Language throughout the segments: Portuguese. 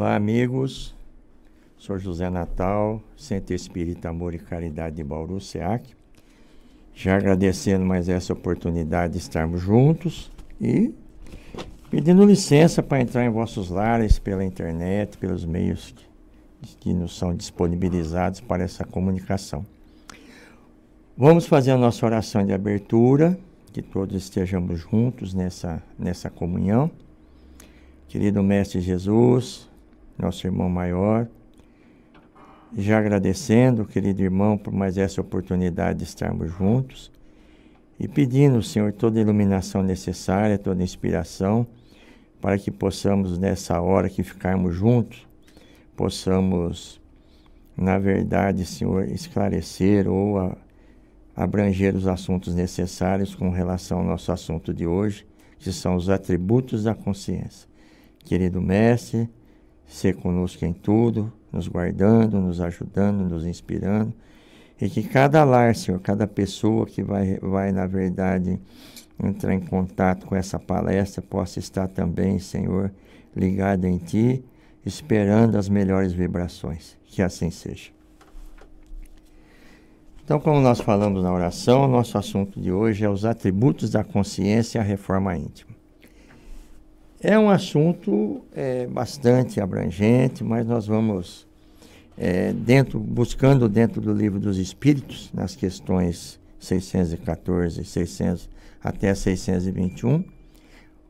Olá, amigos. Sou José Natal, Centro Espírita Amor e Caridade de Bauru, SEAC. Já agradecendo mais essa oportunidade de estarmos juntos e pedindo licença para entrar em vossos lares pela internet, pelos meios que, que nos são disponibilizados para essa comunicação. Vamos fazer a nossa oração de abertura, que todos estejamos juntos nessa, nessa comunhão. Querido Mestre Jesus, nosso irmão maior. Já agradecendo, querido irmão, por mais essa oportunidade de estarmos juntos e pedindo, Senhor, toda a iluminação necessária, toda a inspiração, para que possamos, nessa hora que ficarmos juntos, possamos, na verdade, Senhor, esclarecer ou a, abranger os assuntos necessários com relação ao nosso assunto de hoje, que são os atributos da consciência. Querido Mestre, ser conosco em tudo, nos guardando, nos ajudando, nos inspirando. E que cada lar, Senhor, cada pessoa que vai, vai na verdade, entrar em contato com essa palestra possa estar também, Senhor, ligada em Ti, esperando as melhores vibrações. Que assim seja. Então, como nós falamos na oração, nosso assunto de hoje é os atributos da consciência e a reforma íntima. É um assunto é, bastante abrangente, mas nós vamos, é, dentro, buscando dentro do livro dos Espíritos, nas questões 614, 600 até 621,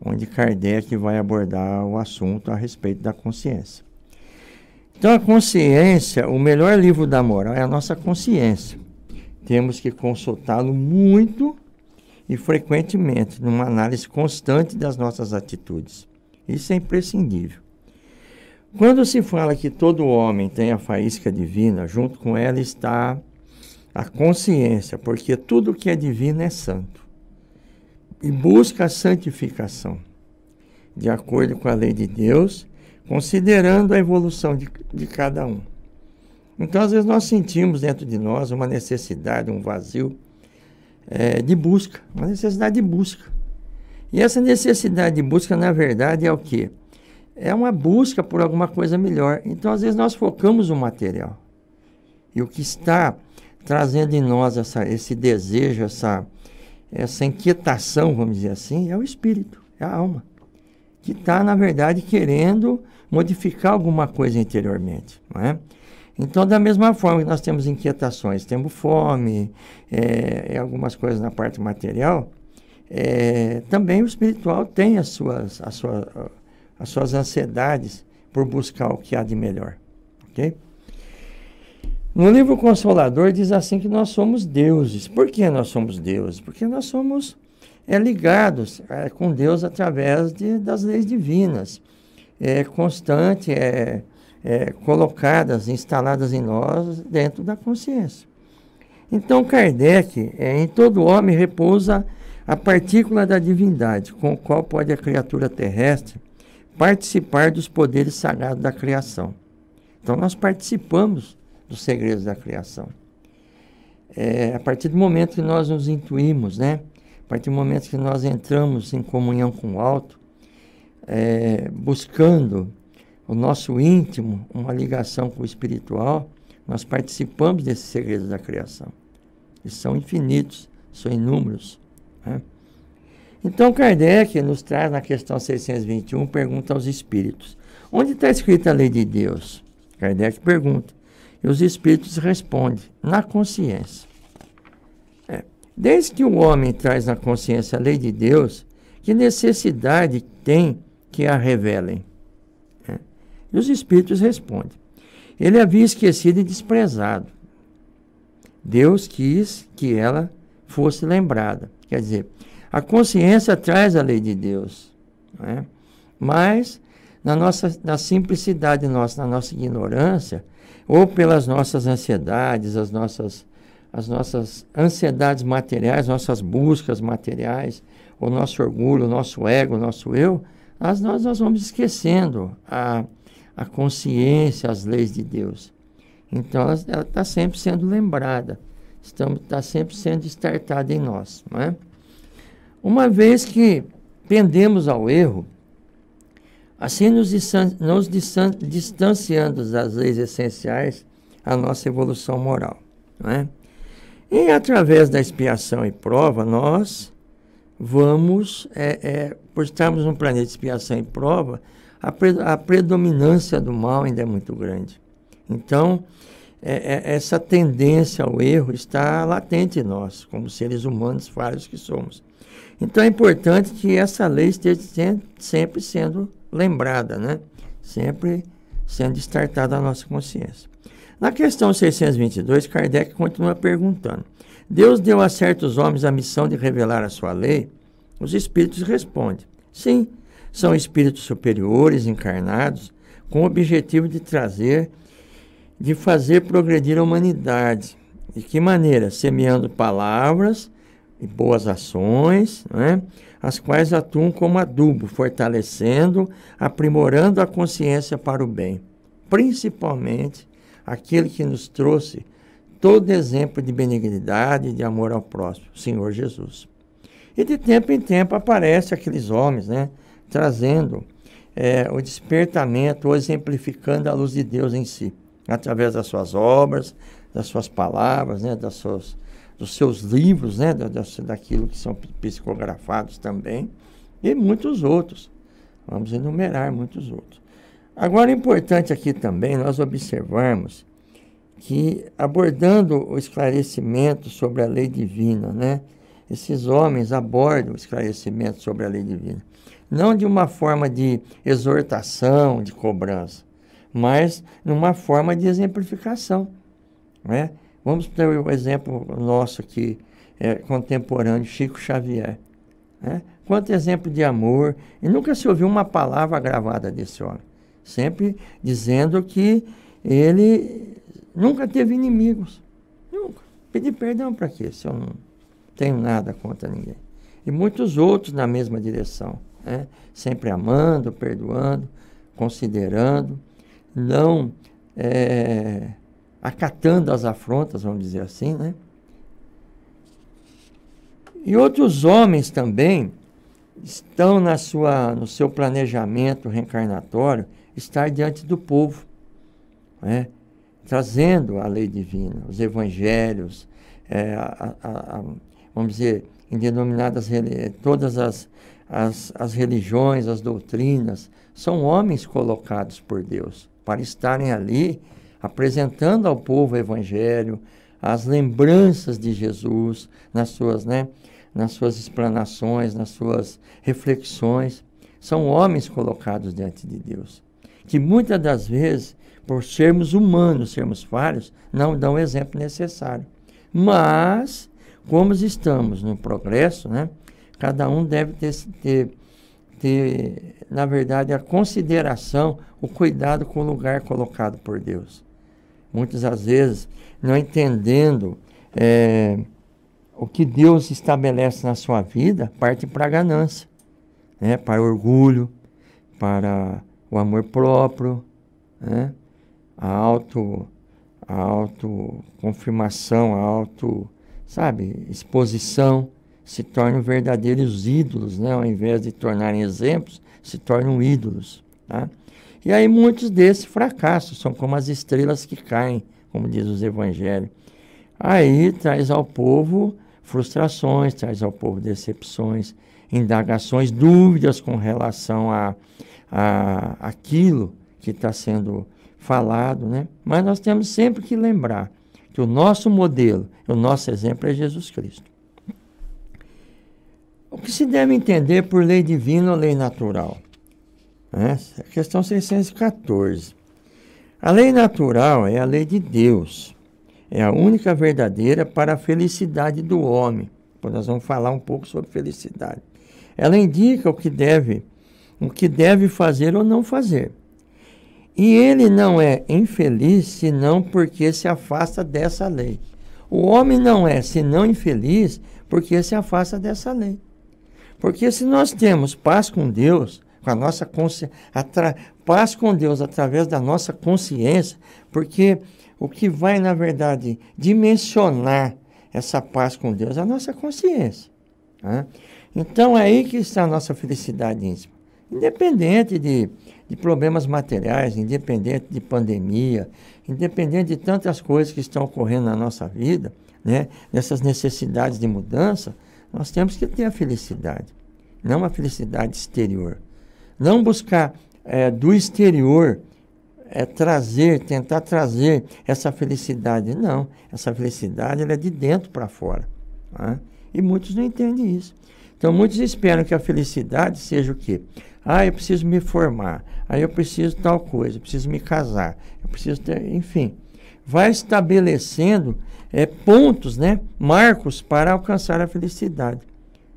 onde Kardec vai abordar o assunto a respeito da consciência. Então, a consciência, o melhor livro da moral é a nossa consciência. Temos que consultá-lo muito e frequentemente numa análise constante das nossas atitudes. Isso é imprescindível. Quando se fala que todo homem tem a faísca divina, junto com ela está a consciência, porque tudo que é divino é santo e busca a santificação, de acordo com a lei de Deus, considerando a evolução de, de cada um. Então, às vezes, nós sentimos dentro de nós uma necessidade, um vazio é, de busca, uma necessidade de busca. E essa necessidade de busca, na verdade, é o quê? É uma busca por alguma coisa melhor. Então, às vezes, nós focamos no material. E o que está trazendo em nós essa, esse desejo, essa, essa inquietação, vamos dizer assim, é o espírito, é a alma, que está, na verdade, querendo modificar alguma coisa interiormente. Não é? Então, da mesma forma que nós temos inquietações, temos fome, é, é, algumas coisas na parte material, é, também o espiritual tem as suas, as, suas, as suas ansiedades por buscar o que há de melhor. Ok? No livro Consolador diz assim que nós somos deuses. Por que nós somos deuses? Porque nós somos é, ligados é, com Deus através de, das leis divinas. É constante, é, é, colocadas, instaladas em nós dentro da consciência. Então, Kardec, é, em todo homem repousa a partícula da divindade, com o qual pode a criatura terrestre participar dos poderes sagrados da criação. Então, nós participamos dos segredos da criação. É, a partir do momento que nós nos intuímos, né? a partir do momento que nós entramos em comunhão com o alto, é, buscando o nosso íntimo, uma ligação com o espiritual, nós participamos desses segredos da criação. Eles são infinitos, são inúmeros. Né? Então, Kardec nos traz na questão 621, pergunta aos espíritos: Onde está escrita a lei de Deus? Kardec pergunta. E os espíritos respondem: Na consciência. É. Desde que o homem traz na consciência a lei de Deus, que necessidade tem que a revelem? E os espíritos respondem: Ele havia esquecido e desprezado. Deus quis que ela fosse lembrada. Quer dizer, a consciência traz a lei de Deus, né? mas na nossa na simplicidade nossa, na nossa ignorância, ou pelas nossas ansiedades, as nossas as nossas ansiedades materiais, nossas buscas materiais, o nosso orgulho, o nosso ego, o nosso eu, nós, nós vamos esquecendo a, a consciência às leis de Deus. Então ela está sempre sendo lembrada, está tá sempre sendo destartada em nós. Não é? Uma vez que pendemos ao erro, assim nos, distan nos distan distanciando das leis essenciais à nossa evolução moral. Não é? E através da expiação e prova, nós vamos, é, é, por estarmos num planeta de expiação e prova, a, pre, a predominância do mal ainda é muito grande. Então, é, é, essa tendência ao erro está latente em nós, como seres humanos falhos que somos. Então é importante que essa lei esteja sempre sendo lembrada, né? sempre sendo destartada a nossa consciência. Na questão 622, Kardec continua perguntando: Deus deu a certos homens a missão de revelar a sua lei? Os espíritos respondem: Sim, são espíritos superiores, encarnados, com o objetivo de trazer, de fazer progredir a humanidade. De que maneira? Semeando palavras e boas ações, né? as quais atuam como adubo, fortalecendo, aprimorando a consciência para o bem. Principalmente aquele que nos trouxe todo exemplo de benignidade e de amor ao próximo, Senhor Jesus. E de tempo em tempo aparece aqueles homens, né? trazendo é, o despertamento, ou exemplificando a luz de Deus em si, através das suas obras, das suas palavras, né, das suas, dos seus livros, né, da, daquilo que são psicografados também, e muitos outros. Vamos enumerar muitos outros. Agora, é importante aqui também nós observarmos que, abordando o esclarecimento sobre a lei divina, né, esses homens abordam o esclarecimento sobre a lei divina não de uma forma de exortação, de cobrança, mas numa forma de exemplificação. Né? Vamos ter o um exemplo nosso aqui, é, contemporâneo, Chico Xavier. Né? Quanto exemplo de amor, e nunca se ouviu uma palavra gravada desse homem, sempre dizendo que ele nunca teve inimigos. Nunca. Pedir perdão para quê? Se eu não tenho nada contra ninguém. E muitos outros na mesma direção né? sempre amando, perdoando, considerando, não é, acatando as afrontas, vamos dizer assim, né? E outros homens também estão na sua, no seu planejamento reencarnatório estar diante do povo, né? trazendo a lei divina, os evangelhos, é, a, a, a, vamos dizer, em denominadas todas as as, as religiões, as doutrinas, são homens colocados por Deus para estarem ali apresentando ao povo o evangelho, as lembranças de Jesus nas suas, né, nas suas explanações, nas suas reflexões. São homens colocados diante de Deus, que muitas das vezes, por sermos humanos, sermos falhos, não dão o exemplo necessário. Mas, como estamos no progresso, né, Cada um deve ter, ter, ter, na verdade, a consideração, o cuidado com o lugar colocado por Deus. Muitas das vezes, não entendendo é, o que Deus estabelece na sua vida, parte para a ganância, né? para o orgulho, para o amor próprio, né? a auto a autoconfirmação, a auto, sabe, exposição se tornam verdadeiros ídolos, né? ao invés de tornarem exemplos, se tornam ídolos. Tá? E aí muitos desses fracassam, são como as estrelas que caem, como diz os evangelhos. Aí traz ao povo frustrações, traz ao povo decepções, indagações, dúvidas com relação a, a aquilo que está sendo falado, né? Mas nós temos sempre que lembrar que o nosso modelo, o nosso exemplo é Jesus Cristo. O que se deve entender por lei divina ou lei natural? é a questão 614. A lei natural é a lei de Deus. É a única verdadeira para a felicidade do homem. Depois nós vamos falar um pouco sobre felicidade. Ela indica o que deve, o que deve fazer ou não fazer. E ele não é infeliz senão porque se afasta dessa lei. O homem não é senão infeliz porque se afasta dessa lei. Porque se nós temos paz com Deus, com a nossa consciência, paz com Deus através da nossa consciência, porque o que vai, na verdade, dimensionar essa paz com Deus é a nossa consciência. Né? Então é aí que está a nossa felicidade íntima. Independente de, de problemas materiais, independente de pandemia, independente de tantas coisas que estão ocorrendo na nossa vida, né, nessas necessidades de mudança, nós temos que ter a felicidade, não a felicidade exterior. Não buscar é, do exterior é, trazer, tentar trazer essa felicidade. Não, essa felicidade é de dentro para fora. Tá? E muitos não entendem isso. Então muitos esperam que a felicidade seja o quê? Ah, eu preciso me formar, aí ah, eu preciso tal coisa, eu preciso me casar, eu preciso ter, enfim. Vai estabelecendo é, pontos, né, marcos para alcançar a felicidade.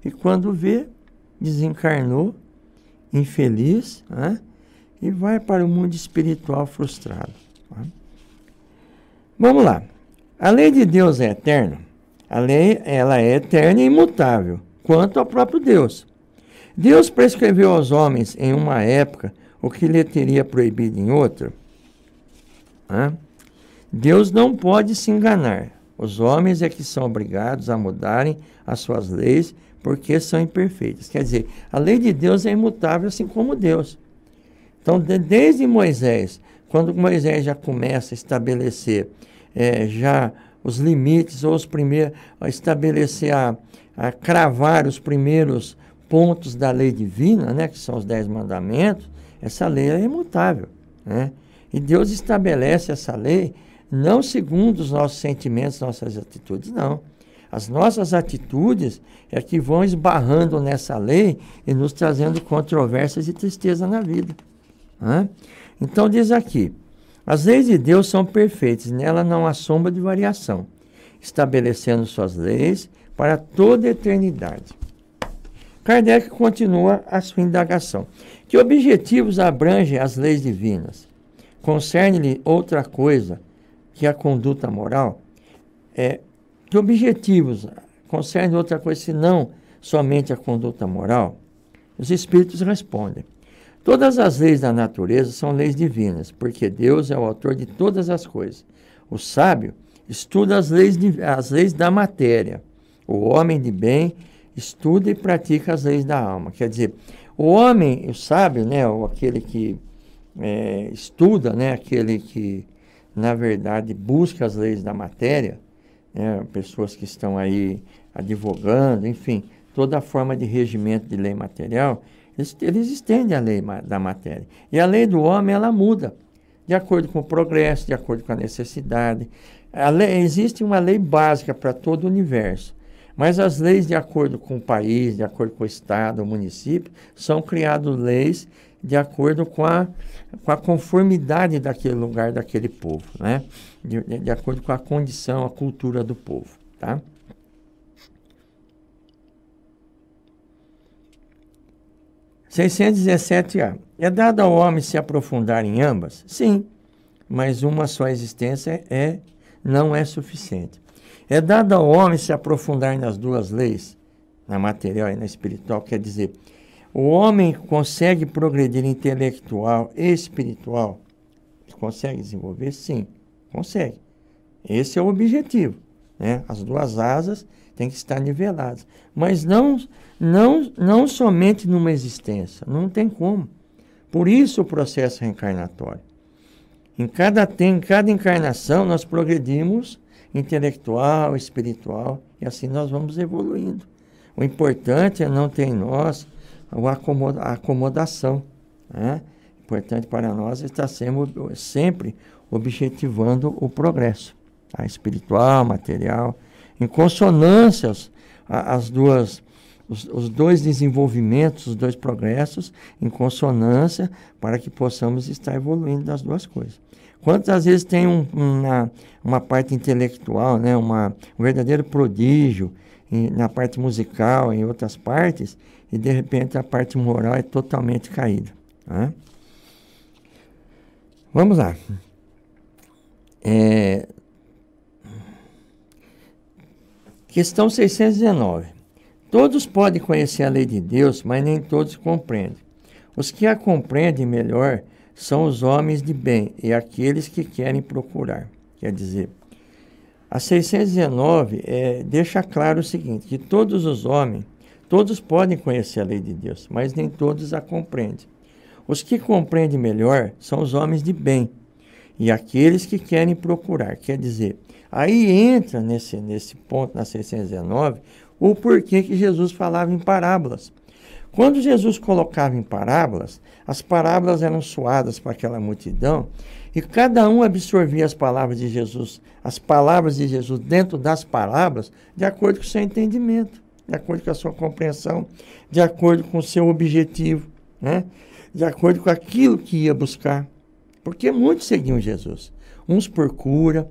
E quando vê, desencarnou, infeliz, né, e vai para o mundo espiritual frustrado. Tá? Vamos lá. A lei de Deus é eterna. A lei ela é eterna e imutável, quanto ao próprio Deus. Deus prescreveu aos homens em uma época o que lhe teria proibido em outra. Né? Deus não pode se enganar. Os homens é que são obrigados a mudarem as suas leis porque são imperfeitas. Quer dizer, a lei de Deus é imutável, assim como Deus. Então, de, desde Moisés, quando Moisés já começa a estabelecer é, já os limites ou os primeiros, a estabelecer, a, a cravar os primeiros pontos da lei divina, né, que são os dez mandamentos, essa lei é imutável. Né? E Deus estabelece essa lei não segundo os nossos sentimentos, nossas atitudes, não. As nossas atitudes é que vão esbarrando nessa lei e nos trazendo controvérsias e tristeza na vida. Né? Então diz aqui, as leis de Deus são perfeitas, nela não há sombra de variação, estabelecendo suas leis para toda a eternidade. Kardec continua a sua indagação. Que objetivos abrangem as leis divinas? Concerne-lhe outra coisa, que a conduta moral é de objetivos, concerne outra coisa senão somente a conduta moral? Os espíritos respondem. Todas as leis da natureza são leis divinas, porque Deus é o autor de todas as coisas. O sábio estuda as leis, as leis da matéria. O homem de bem estuda e pratica as leis da alma. Quer dizer, o homem, o sábio, né, ou aquele que é, estuda, né, aquele que na verdade, busca as leis da matéria, né, pessoas que estão aí advogando, enfim, toda a forma de regimento de lei material, eles, eles estendem a lei da matéria. E a lei do homem, ela muda, de acordo com o progresso, de acordo com a necessidade. A lei, existe uma lei básica para todo o universo, mas as leis, de acordo com o país, de acordo com o estado, o município, são criadas leis de acordo com a, com a conformidade daquele lugar, daquele povo, né? De, de acordo com a condição, a cultura do povo, tá? a É dado ao homem se aprofundar em ambas? Sim, mas uma só existência é não é suficiente. É dado ao homem se aprofundar nas duas leis, na material e na espiritual, quer dizer, o homem consegue progredir intelectual e espiritual? Consegue desenvolver? Sim, consegue. Esse é o objetivo. Né? As duas asas têm que estar niveladas. Mas não, não, não somente numa existência, não tem como. Por isso o processo reencarnatório. Em cada, em cada encarnação nós progredimos intelectual, espiritual, e assim nós vamos evoluindo. O importante é não ter em nós a acomodação. Né? Importante para nós estar sempre, sempre objetivando o progresso, tá? espiritual, material, em consonâncias as duas os, os, dois desenvolvimentos, os dois progressos em consonância para que possamos estar evoluindo das duas coisas. Quantas vezes tem um, uma, uma parte intelectual, né, uma, um verdadeiro prodígio em, na parte musical, em outras partes, e de repente a parte moral é totalmente caída. Né? Vamos lá. É... Questão 619. Todos podem conhecer a lei de Deus, mas nem todos compreendem. Os que a compreendem melhor são os homens de bem e aqueles que querem procurar. Quer dizer, a 619 é, deixa claro o seguinte: que todos os homens Todos podem conhecer a lei de Deus, mas nem todos a compreendem. Os que compreendem melhor são os homens de bem e aqueles que querem procurar. Quer dizer, aí entra nesse, nesse ponto, na 619, o porquê que Jesus falava em parábolas. Quando Jesus colocava em parábolas, as parábolas eram suadas para aquela multidão e cada um absorvia as palavras de Jesus, as palavras de Jesus dentro das parábolas, de acordo com o seu entendimento de acordo com a sua compreensão, de acordo com o seu objetivo, né? de acordo com aquilo que ia buscar. Porque muitos seguiam Jesus. Uns por cura,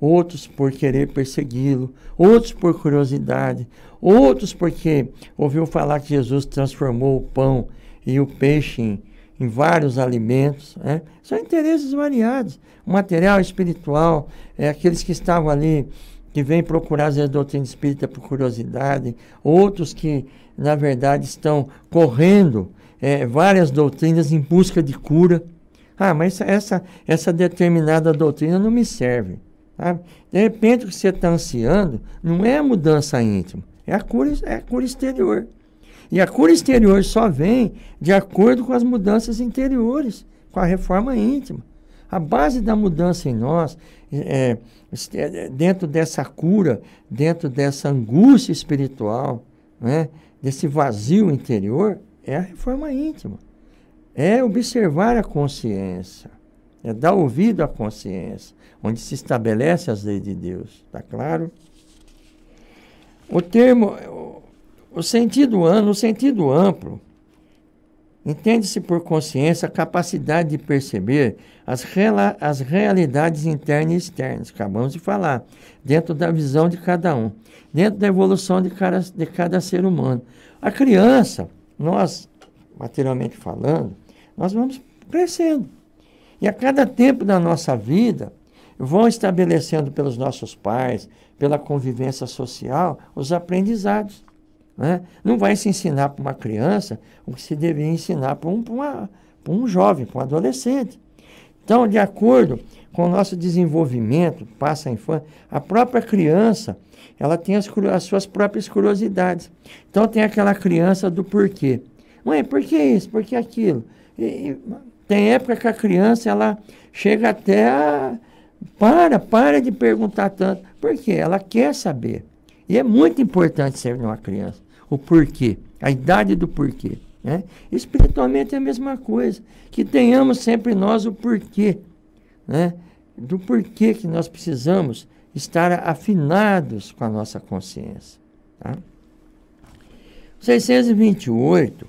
outros por querer persegui-lo, outros por curiosidade, outros porque ouviu falar que Jesus transformou o pão e o peixe em, em vários alimentos. Né? São interesses variados, material, espiritual, é, aqueles que estavam ali que vêm procurar as doutrinas espíritas por curiosidade, outros que, na verdade, estão correndo é, várias doutrinas em busca de cura. Ah, mas essa, essa determinada doutrina não me serve. De repente, o que você está ansiando não é a mudança íntima, é a cura, é a cura exterior. E a cura exterior só vem de acordo com as mudanças interiores, com a reforma íntima. A base da mudança em nós, é, é, é, dentro dessa cura, dentro dessa angústia espiritual, né, desse vazio interior, é a reforma íntima. É observar a consciência, é dar ouvido à consciência, onde se estabelece as leis de Deus, está claro? O termo, o sentido, o sentido amplo Entende-se por consciência a capacidade de perceber as, rela, as realidades internas e externas, acabamos de falar, dentro da visão de cada um, dentro da evolução de cada, de cada ser humano. A criança, nós, materialmente falando, nós vamos crescendo. E a cada tempo da nossa vida, vão estabelecendo pelos nossos pais, pela convivência social, os aprendizados. Né? Não vai se ensinar para uma criança o que se deveria ensinar para um, um jovem, para um adolescente. Então, de acordo com o nosso desenvolvimento, passa a infância, a própria criança, ela tem as, as suas próprias curiosidades. Então, tem aquela criança do porquê. Mãe, por que isso? Por que aquilo? E, tem época que a criança, ela chega até a... Para, para de perguntar tanto. Por quê? Ela quer saber. E é muito importante ser uma criança o porquê, a idade do porquê. Né? Espiritualmente é a mesma coisa, que tenhamos sempre nós o porquê, né? do porquê que nós precisamos estar afinados com a nossa consciência. Tá? 628,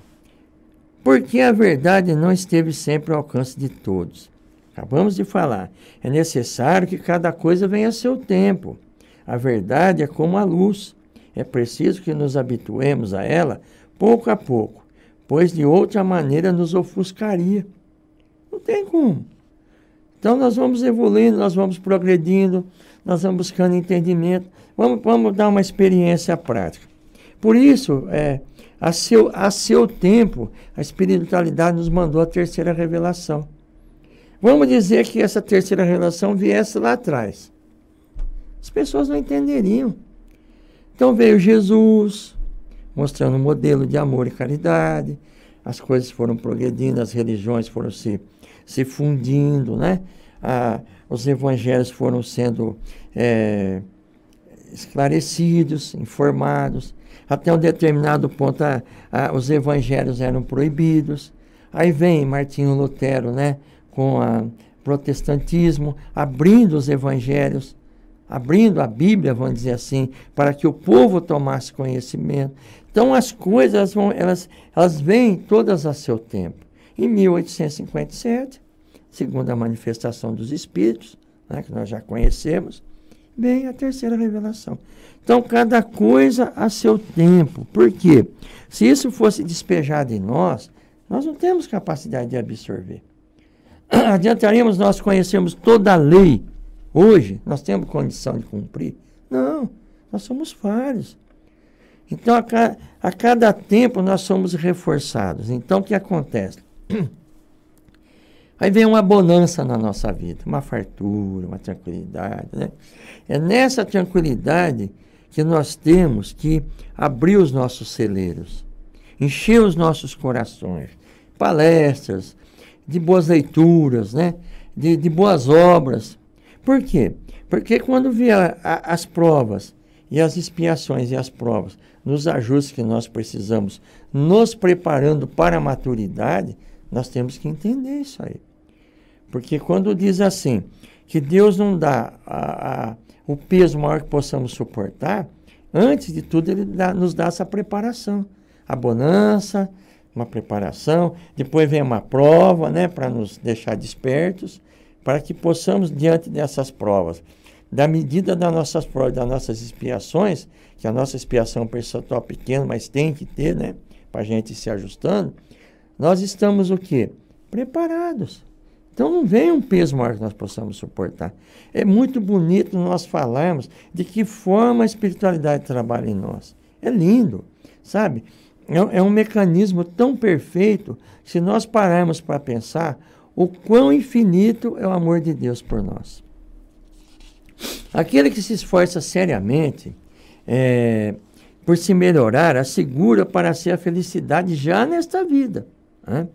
porque a verdade não esteve sempre ao alcance de todos. Acabamos de falar, é necessário que cada coisa venha a seu tempo. A verdade é como a luz, é preciso que nos habituemos a ela pouco a pouco, pois de outra maneira nos ofuscaria. Não tem como. Então nós vamos evoluindo, nós vamos progredindo, nós vamos buscando entendimento, vamos, vamos dar uma experiência prática. Por isso, é, a, seu, a seu tempo, a espiritualidade nos mandou a terceira revelação. Vamos dizer que essa terceira revelação viesse lá atrás. As pessoas não entenderiam. Então veio Jesus, mostrando um modelo de amor e caridade, as coisas foram progredindo, as religiões foram se, se fundindo, né? Ah, os evangelhos foram sendo é, esclarecidos, informados. Até um determinado ponto, ah, ah, os evangelhos eram proibidos. Aí vem Martinho Lutero, né? Com o protestantismo, abrindo os evangelhos abrindo a Bíblia, vamos dizer assim, para que o povo tomasse conhecimento. Então as coisas elas vão, elas, elas vêm todas a seu tempo. Em 1857, segundo a manifestação dos Espíritos, né, que nós já conhecemos, vem a terceira revelação. Então, cada coisa a seu tempo. Por quê? Se isso fosse despejado em nós, nós não temos capacidade de absorver. Adiantaríamos nós conhecermos toda a lei Hoje, nós temos condição de cumprir? Não, nós somos vários. Então, a cada, a cada tempo, nós somos reforçados. Então, o que acontece? Aí vem uma bonança na nossa vida, uma fartura, uma tranquilidade. Né? É nessa tranquilidade que nós temos que abrir os nossos celeiros, encher os nossos corações, palestras, de boas leituras, né? de, de boas obras, por quê? Porque quando vier a, as provas e as expiações e as provas, nos ajustes que nós precisamos, nos preparando para a maturidade, nós temos que entender isso aí. Porque quando diz assim, que Deus não dá a, a, o peso maior que possamos suportar, antes de tudo Ele dá, nos dá essa preparação. A bonança, uma preparação, depois vem uma prova, né, para nos deixar despertos, para que possamos, diante dessas provas, da medida das nossas provas, das nossas expiações, que a nossa expiação percentual pequena, mas tem que ter, né? Para a gente se ajustando, nós estamos o quê? Preparados. Então não vem um peso maior que nós possamos suportar. É muito bonito nós falarmos de que forma a espiritualidade trabalha em nós. É lindo, sabe? É, é um mecanismo tão perfeito, se nós pararmos para pensar o quão infinito é o amor de Deus por nós. Aquele que se esforça seriamente é, por se melhorar, assegura para si a felicidade já nesta vida. Né?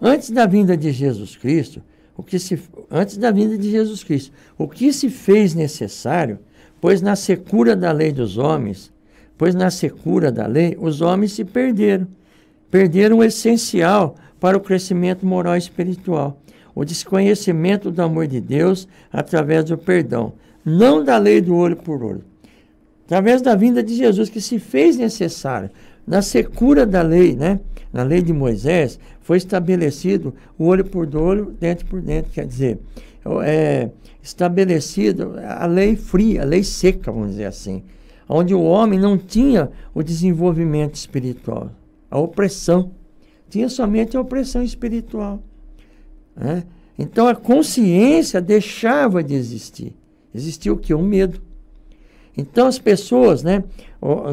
Antes da vinda de Jesus Cristo, o que se, antes da vinda de Jesus Cristo, o que se fez necessário, pois na secura da lei dos homens, pois na secura da lei os homens se perderam, perderam o essencial para o crescimento moral e espiritual o desconhecimento do amor de Deus através do perdão, não da lei do olho por olho. Através da vinda de Jesus, que se fez necessária, na secura da lei, né? na lei de Moisés, foi estabelecido o olho por olho, dente por dente, quer dizer, é estabelecido a lei fria, a lei seca, vamos dizer assim, onde o homem não tinha o desenvolvimento espiritual, a opressão, tinha somente a opressão espiritual. Né? Então a consciência deixava de existir. Existia o que? O medo. Então as pessoas, né?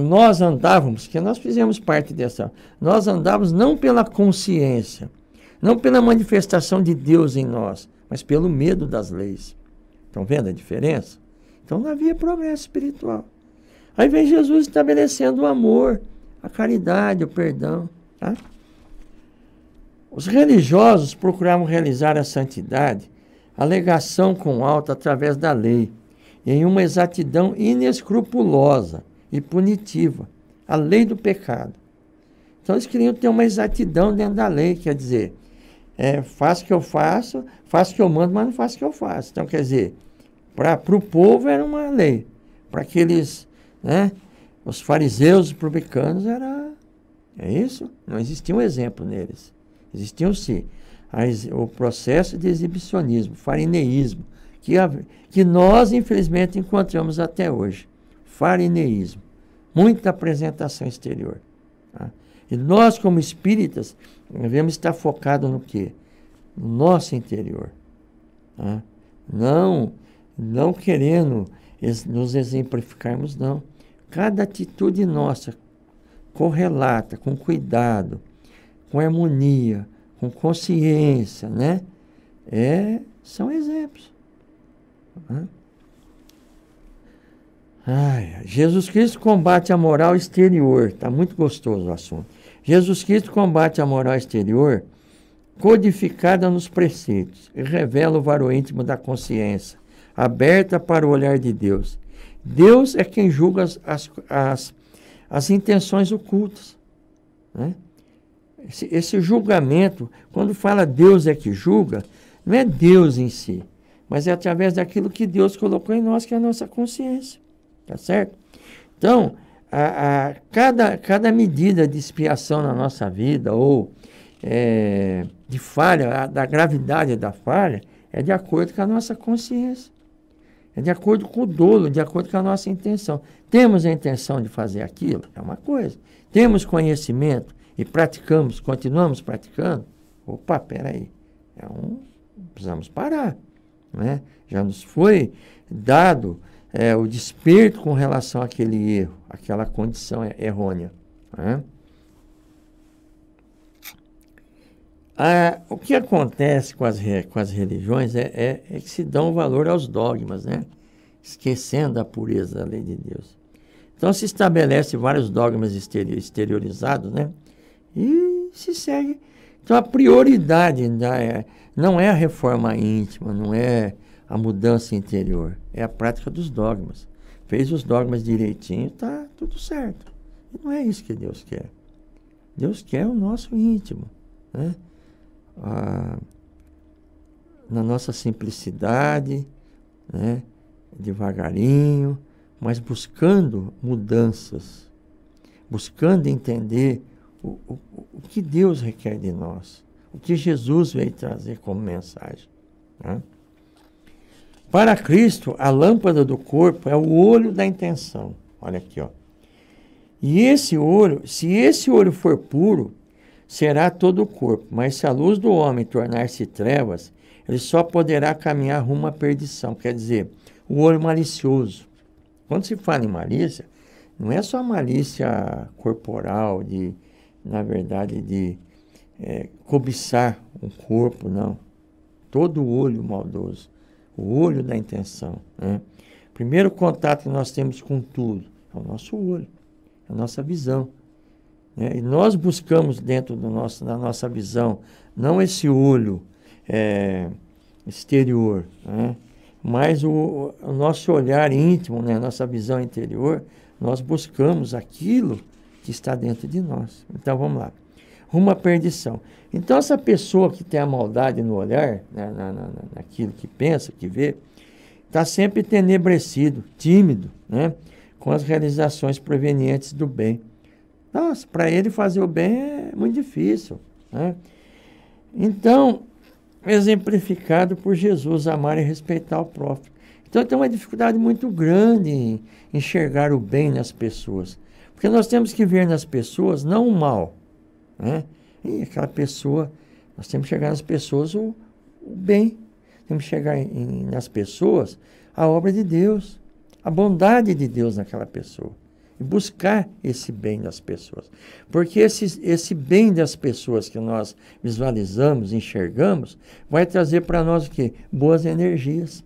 Nós andávamos, que nós fizemos parte dessa, nós andávamos não pela consciência, não pela manifestação de Deus em nós, mas pelo medo das leis. Estão vendo a diferença? Então não havia progresso espiritual. Aí vem Jesus estabelecendo o amor, a caridade, o perdão. Tá? Os religiosos procuravam realizar a santidade, alegação com alta através da lei, em uma exatidão inescrupulosa e punitiva, a lei do pecado. Então eles queriam ter uma exatidão dentro da lei, quer dizer, é, faço o que eu faço, faço o que eu mando, mas não faço o que eu faço. Então, quer dizer, para o povo era uma lei, para aqueles, né, os fariseus, os publicanos, era, é isso? Não existia um exemplo neles. Existiam-se o processo de exibicionismo, farineísmo, que, que nós, infelizmente, encontramos até hoje. Farineísmo, muita apresentação exterior. Tá? E nós, como espíritas, devemos estar focados no quê? No nosso interior. Tá? Não, não querendo nos exemplificarmos, não. Cada atitude nossa correlata com cuidado, com harmonia, com consciência, né? É, são exemplos. Né? Ai, Jesus Cristo combate a moral exterior. Está muito gostoso o assunto. Jesus Cristo combate a moral exterior codificada nos preceitos e revela o varo íntimo da consciência, aberta para o olhar de Deus. Deus é quem julga as, as, as intenções ocultas. Né? esse, esse julgamento, quando fala Deus é que julga, não é Deus em si, mas é através daquilo que Deus colocou em nós, que é a nossa consciência. Tá certo? Então, a, a, cada, cada medida de expiação na nossa vida ou é, de falha, a, da gravidade da falha, é de acordo com a nossa consciência. É de acordo com o dolo, de acordo com a nossa intenção. Temos a intenção de fazer aquilo? É uma coisa. Temos conhecimento? e praticamos, continuamos praticando, opa, peraí, é um, precisamos parar. Né? Já nos foi dado é, o desperto com relação àquele erro, àquela condição é, errônea. Né? Ah, o que acontece com as, com as religiões é, é, é, que se dão valor aos dogmas, né? esquecendo a pureza da lei de Deus. Então se estabelece vários dogmas exteriorizados, né? E se segue. Então a prioridade é, não é a reforma íntima, não é a mudança interior, é a prática dos dogmas. Fez os dogmas direitinho, tá tudo certo. E não é isso que Deus quer. Deus quer o nosso íntimo, né? na nossa simplicidade, né? devagarinho, mas buscando mudanças, buscando entender o, o, o que Deus requer de nós, o que Jesus veio trazer como mensagem. Né? Para Cristo, a lâmpada do corpo é o olho da intenção. Olha aqui, ó. E esse olho, se esse olho for puro, será todo o corpo, mas se a luz do homem tornar-se trevas, ele só poderá caminhar rumo à perdição. Quer dizer, o olho malicioso. Quando se fala em malícia, não é só malícia corporal, de na verdade, de é, cobiçar um corpo, não. Todo o olho maldoso, o olho da intenção. Né? Primeiro contato que nós temos com tudo é o nosso olho, é a nossa visão. Né? E nós buscamos dentro do nosso, da nossa visão, não esse olho é, exterior, né? mas o, o, nosso olhar íntimo, né? nossa visão interior, nós buscamos aquilo que está dentro de nós. Então vamos lá. Rumo à perdição. Então, essa pessoa que tem a maldade no olhar, né, na, na, naquilo que pensa, que vê, está sempre tenebrecido, tímido, né, com as realizações provenientes do bem. Nossa, para ele fazer o bem é muito difícil. Né? Então, exemplificado por Jesus, amar e respeitar o próximo. Então tem uma dificuldade muito grande em enxergar o bem nas pessoas. Porque nós temos que ver nas pessoas não o mal, né? E aquela pessoa, nós temos que chegar nas pessoas o, o bem, temos que chegar em, nas pessoas a obra de Deus, a bondade de Deus naquela pessoa. E buscar esse bem das pessoas. Porque esse, esse bem das pessoas que nós visualizamos, enxergamos, vai trazer para nós o quê? Boas energias.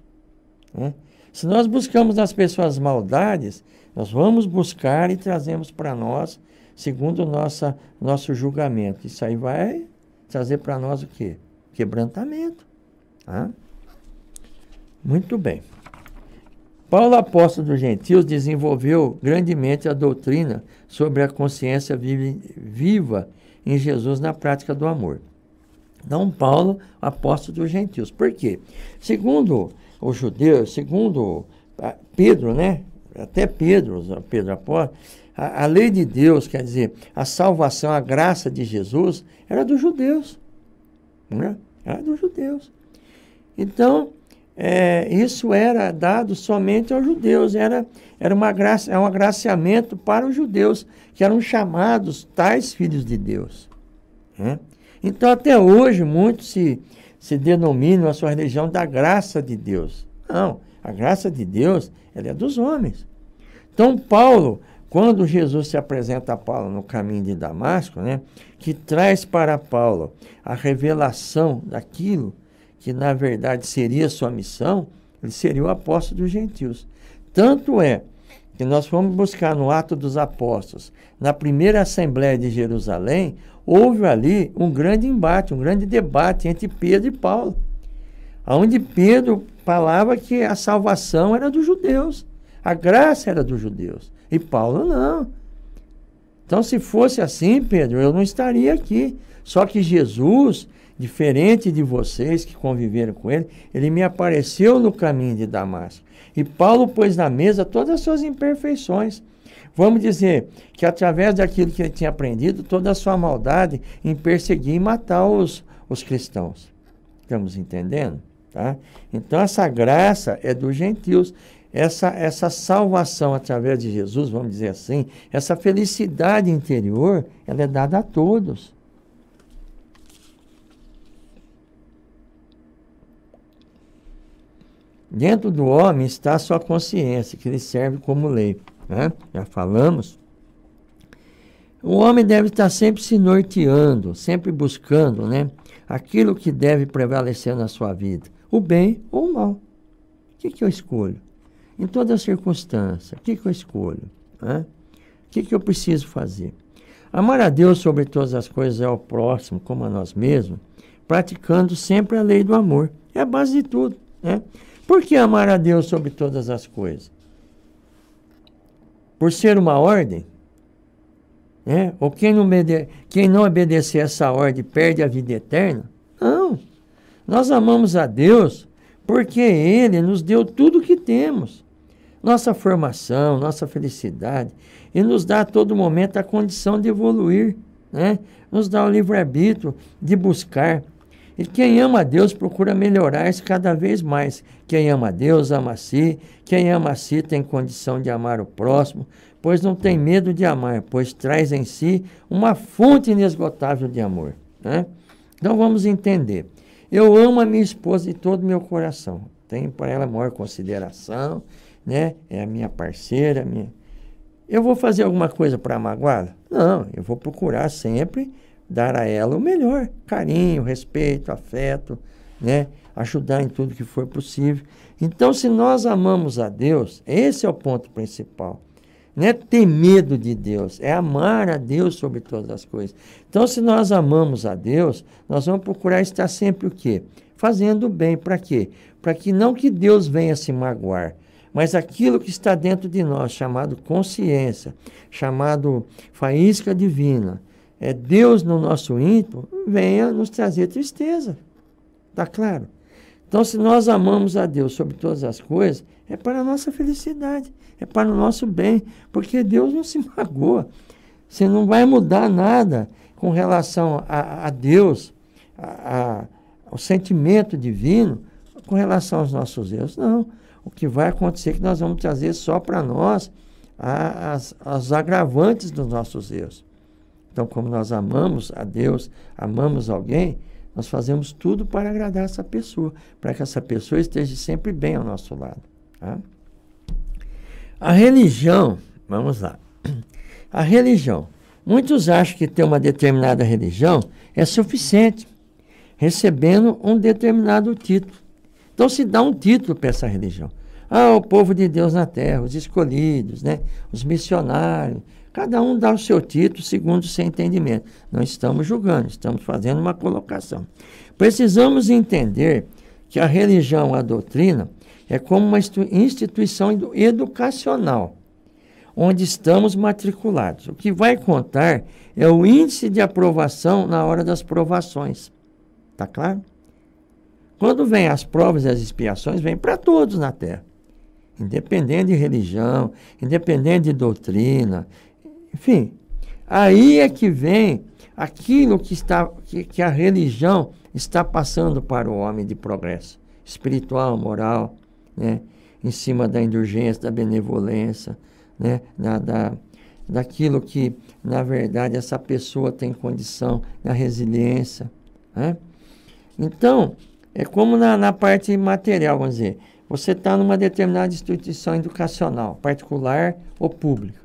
Né? Se nós buscamos nas pessoas maldades, nós vamos buscar e trazemos para nós, segundo nossa, nosso julgamento. Isso aí vai trazer para nós o quê? Quebrantamento. Tá? Muito bem. Paulo apóstolo dos gentios desenvolveu grandemente a doutrina sobre a consciência viva em Jesus na prática do amor. Não Paulo, apóstolo dos gentios. Por quê? Segundo o judeu segundo ah, Pedro, né? até Pedro, Pedro apóstolo, a, a lei de Deus, quer dizer, a salvação, a graça de Jesus, era dos judeus. Né? Era dos judeus. Então, é, isso era dado somente aos judeus, era, era uma graça, é um agraciamento para os judeus, que eram chamados tais filhos de Deus. Né? Então, até hoje, muitos se, se denominam a sua religião da graça de Deus. Não, a graça de Deus ela é dos homens. Então, Paulo, quando Jesus se apresenta a Paulo no caminho de Damasco, né, que traz para Paulo a revelação daquilo que na verdade seria sua missão, ele seria o apóstolo dos gentios. Tanto é que nós fomos buscar no Ato dos Apóstolos, na primeira Assembleia de Jerusalém, houve ali um grande embate, um grande debate entre Pedro e Paulo. Onde Pedro falava que a salvação era dos judeus, a graça era dos judeus. E Paulo não. Então, se fosse assim, Pedro, eu não estaria aqui. Só que Jesus, diferente de vocês que conviveram com ele, ele me apareceu no caminho de Damasco. E Paulo pôs na mesa todas as suas imperfeições. Vamos dizer que através daquilo que ele tinha aprendido, toda a sua maldade em perseguir e matar os, os cristãos. Estamos entendendo? Tá? Então, essa graça é dos gentios. Essa, essa salvação através de Jesus, vamos dizer assim, essa felicidade interior, ela é dada a todos. Dentro do homem está a sua consciência, que ele serve como lei. Né? Já falamos. O homem deve estar sempre se norteando, sempre buscando né? aquilo que deve prevalecer na sua vida o bem ou o mal. O que, que eu escolho? Em toda circunstância, o que, que eu escolho? Né? O que, que eu preciso fazer? Amar a Deus sobre todas as coisas é ao próximo, como a nós mesmos, praticando sempre a lei do amor. É a base de tudo. Né? Por que amar a Deus sobre todas as coisas? Por ser uma ordem? Né? Ou quem não, quem não obedecer essa ordem perde a vida eterna? Nós amamos a Deus porque Ele nos deu tudo o que temos. Nossa formação, nossa felicidade. E nos dá a todo momento a condição de evoluir. Né? Nos dá o livre-arbítrio de buscar. E quem ama a Deus procura melhorar-se cada vez mais. Quem ama a Deus ama a si. Quem ama a si tem condição de amar o próximo, pois não tem medo de amar, pois traz em si uma fonte inesgotável de amor. Né? Então vamos entender. Eu amo a minha esposa de todo o meu coração. Tenho por ela a maior consideração, né? É a minha parceira, minha. Eu vou fazer alguma coisa para magoá-la? Não, eu vou procurar sempre dar a ela o melhor, carinho, respeito, afeto, né? Ajudar em tudo que for possível. Então, se nós amamos a Deus, esse é o ponto principal. Não é ter medo de Deus, é amar a Deus sobre todas as coisas. Então, se nós amamos a Deus, nós vamos procurar estar sempre o quê? Fazendo o bem. Para quê? Para que não que Deus venha se magoar, mas aquilo que está dentro de nós, chamado consciência, chamado faísca divina, é Deus no nosso íntimo, venha nos trazer tristeza. está claro? Então, se nós amamos a Deus sobre todas as coisas, é para a nossa felicidade, é para o nosso bem, porque Deus não se magoa. Você não vai mudar nada com relação a, a Deus, a, a, ao sentimento divino, com relação aos nossos erros. Não. O que vai acontecer é que nós vamos trazer só para nós as, as agravantes dos nossos erros. Então, como nós amamos a Deus, amamos alguém, nós fazemos tudo para agradar essa pessoa, para que essa pessoa esteja sempre bem ao nosso lado. Tá? A religião, vamos lá. A religião. Muitos acham que ter uma determinada religião é suficiente, recebendo um determinado título. Então se dá um título para essa religião. Ah, o povo de Deus na terra, os escolhidos, né? os missionários, Cada um dá o seu título segundo o seu entendimento. Não estamos julgando, estamos fazendo uma colocação. Precisamos entender que a religião, a doutrina, é como uma instituição educacional, onde estamos matriculados. O que vai contar é o índice de aprovação na hora das provações. Tá claro? Quando vem as provas e as expiações, vem para todos na Terra. Independente de religião, independente de doutrina, enfim, aí é que vem aquilo que, está, que, que a religião está passando para o homem de progresso, espiritual, moral, né? em cima da indulgência, da benevolência, né? da, da, daquilo que, na verdade, essa pessoa tem condição, da resiliência. Né? Então, é como na, na parte material, vamos dizer, você está numa determinada instituição educacional, particular ou pública.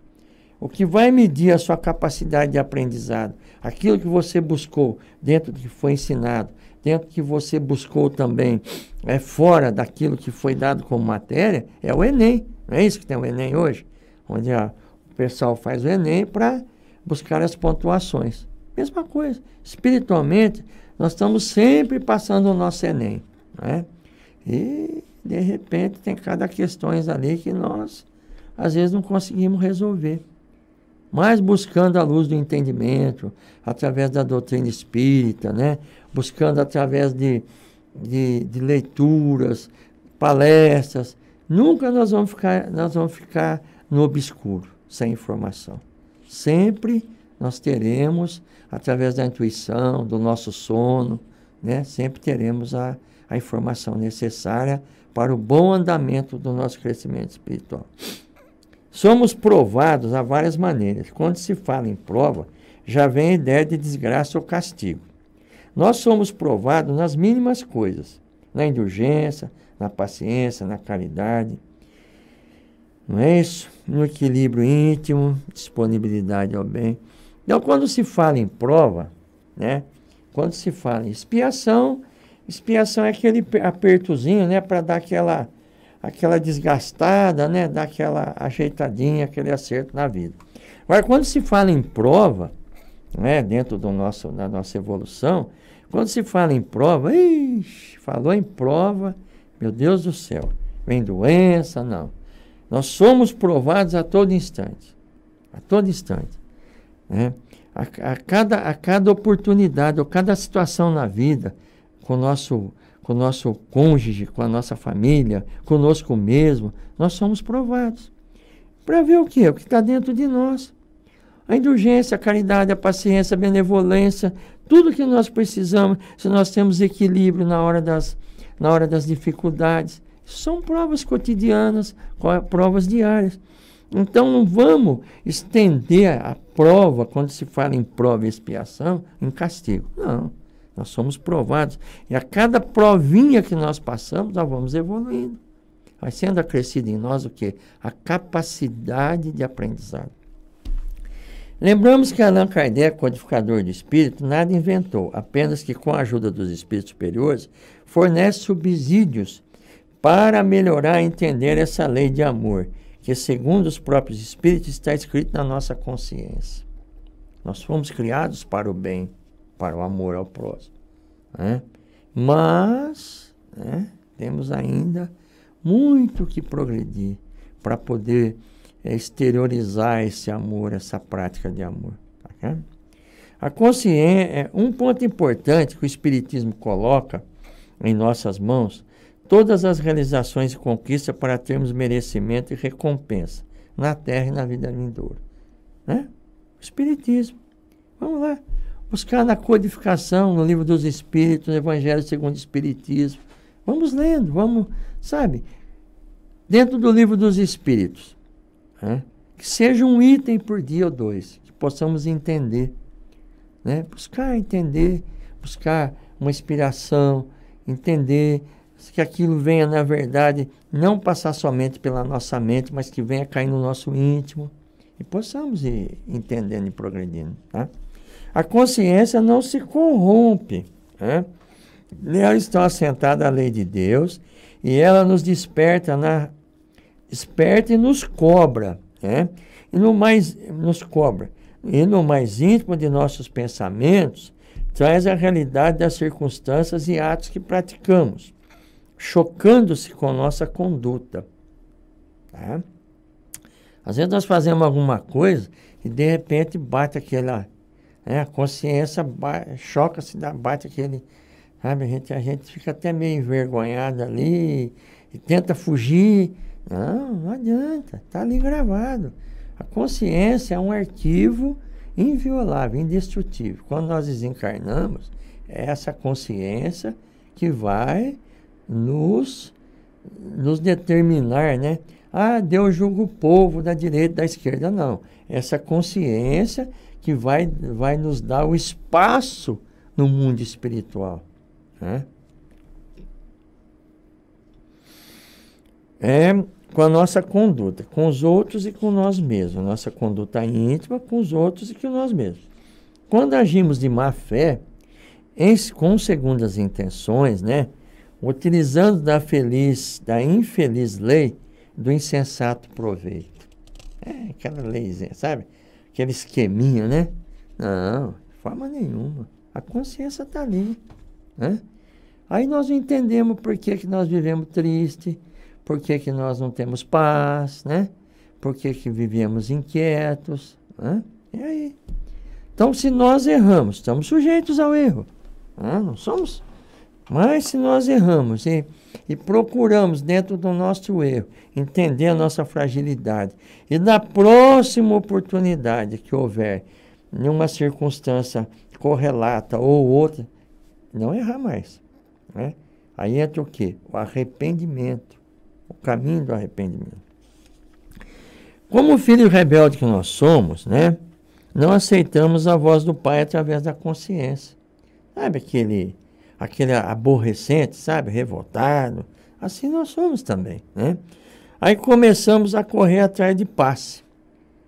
O que vai medir a sua capacidade de aprendizado, aquilo que você buscou dentro do que foi ensinado, dentro do que você buscou também é fora daquilo que foi dado como matéria, é o Enem. Não é isso que tem o Enem hoje? Onde a, o pessoal faz o Enem para buscar as pontuações. Mesma coisa. Espiritualmente, nós estamos sempre passando o nosso Enem. Né? E, de repente, tem cada questões ali que nós, às vezes, não conseguimos resolver mas buscando a luz do entendimento, através da doutrina espírita, né? buscando através de, de, de leituras, palestras. Nunca nós vamos, ficar, nós vamos ficar no obscuro, sem informação. Sempre nós teremos, através da intuição, do nosso sono, né? sempre teremos a, a informação necessária para o bom andamento do nosso crescimento espiritual. Somos provados a várias maneiras. Quando se fala em prova, já vem a ideia de desgraça ou castigo. Nós somos provados nas mínimas coisas, na indulgência, na paciência, na caridade. Não é isso? No equilíbrio íntimo, disponibilidade ao bem. Então, quando se fala em prova, né? Quando se fala em expiação, expiação é aquele apertozinho, né, para dar aquela aquela desgastada, né? Dá aquela ajeitadinha, aquele acerto na vida. Agora, quando se fala em prova, né? Dentro do nosso, da nossa evolução, quando se fala em prova, ixi, falou em prova, meu Deus do céu, vem doença, não. Nós somos provados a todo instante, a todo instante, né? A, a, cada, a cada oportunidade, ou cada situação na vida, com o nosso com o nosso cônjuge, com a nossa família, conosco mesmo, nós somos provados. Para ver o que? O que está dentro de nós. A indulgência, a caridade, a paciência, a benevolência, tudo que nós precisamos, se nós temos equilíbrio na hora das, na hora das dificuldades. São provas cotidianas, provas diárias. Então não vamos estender a prova, quando se fala em prova e expiação, em castigo. Não. Nós somos provados. E a cada provinha que nós passamos, nós vamos evoluindo. Vai sendo acrescida em nós o quê? A capacidade de aprendizado. Lembramos que Allan Kardec, codificador do espírito, nada inventou, apenas que com a ajuda dos espíritos superiores, fornece subsídios para melhorar e entender essa lei de amor, que segundo os próprios espíritos está escrito na nossa consciência. Nós fomos criados para o bem para o amor ao próximo. Né? Mas né, temos ainda muito que progredir para poder eh, exteriorizar esse amor, essa prática de amor. Tá? A consciência, é, é um ponto importante que o Espiritismo coloca em nossas mãos, todas as realizações e conquistas para termos merecimento e recompensa na terra e na vida vindoura. Né? Espiritismo. Vamos lá buscar na codificação, no livro dos Espíritos, no Evangelho segundo o Espiritismo. Vamos lendo, vamos, sabe? Dentro do livro dos Espíritos, né? que seja um item por dia ou dois, que possamos entender, né? buscar entender, buscar uma inspiração, entender que aquilo venha, na verdade, não passar somente pela nossa mente, mas que venha cair no nosso íntimo e possamos ir entendendo e progredindo, tá? A consciência não se corrompe. Né? Nela está assentada a lei de Deus e ela nos desperta, na, desperta e nos cobra. Né? E no mais, nos cobra. E no mais íntimo de nossos pensamentos, traz a realidade das circunstâncias e atos que praticamos, chocando-se com nossa conduta. Tá? Às vezes nós fazemos alguma coisa e de repente bate aquela é a consciência choca-se, bate aquele. Sabe, a gente, a gente fica até meio envergonhado ali e tenta fugir. Não, não adianta, está ali gravado. A consciência é um arquivo inviolável, indestrutível. Quando nós desencarnamos, é essa consciência que vai nos, nos determinar, né? Ah, Deus julga o povo da direita, da esquerda. Não. Essa consciência que vai, vai nos dar o espaço no mundo espiritual. Né? É com a nossa conduta, com os outros e com nós mesmos. Nossa conduta íntima com os outros e com nós mesmos. Quando agimos de má fé, com segundas intenções, né? utilizando da feliz, da infeliz lei do insensato proveito. É aquela lei, sabe? aquele esqueminha, né? Não, de forma nenhuma. A consciência está ali. Né? Aí nós entendemos por que, que nós vivemos triste, por que, que nós não temos paz, né? Por que, que vivemos inquietos. Né? E aí? Então, se nós erramos, estamos sujeitos ao erro. Né? Não somos? Mas se nós erramos e e procuramos, dentro do nosso erro, entender a nossa fragilidade. E na próxima oportunidade que houver, numa circunstância correlata ou outra, não errar mais. Né? Aí entra o quê? O arrependimento, o caminho do arrependimento. Como filhos rebeldes que nós somos, né? Não aceitamos a voz do Pai através da consciência. Sabe aquele aquele aborrecente, sabe, revoltado. Assim nós somos também, né? Aí começamos a correr atrás de passe.